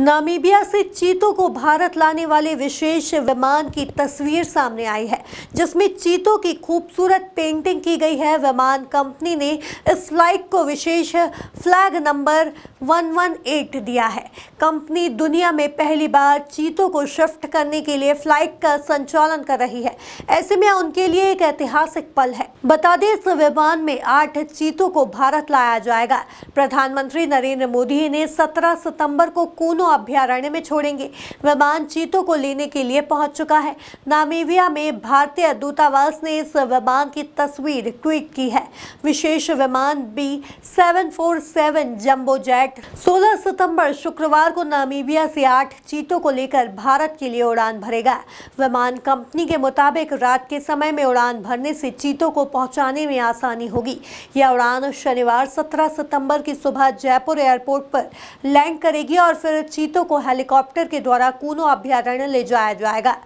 Namibia से चीतों को भारत लाने वाले विशेष विमान की तस्वीर सामने आई है जिसमें चीतों की खूबसूरत पेंटिंग की गई है विमान कंपनी ने इस फ्लाइट को विशेष फ्लैग नंबर 118 दिया है कंपनी दुनिया में पहली बार चीतों को शिफ्ट करने के लिए फ्लाइट का संचालन कर रही है ऐसे में उनके लिए एक ऐतिहासिक पल है बता दें इस विमान में आठ चीतों को भारत लाया जाएगा प्रधानमंत्री नरेंद्र मोदी ने सत्रह सितम्बर को कूनो अभ्यारण्य में छोड़ेंगे विमान चीतों को लेने के लिए पहुंच चुका है नामीविया में भारतीय दूतावास ने इस विमान की तस्वीर ट्वीट की है विशेष विमान B seven four seven jumbo jet सोलह सितम्बर शुक्रवार को नामीविया से आठ चीतों को लेकर भारत के लिए उड़ान भरेगा विमान कंपनी के मुताबिक रात के समय में उड़ान भरने से चीतों को पहुंचाने में आसानी होगी यह उड़ान शनिवार 17 सितंबर की सुबह जयपुर एयरपोर्ट पर लैंड करेगी और फिर चीतों को हेलीकॉप्टर के द्वारा कूनो अभ्यारण्य ले जाया जाएगा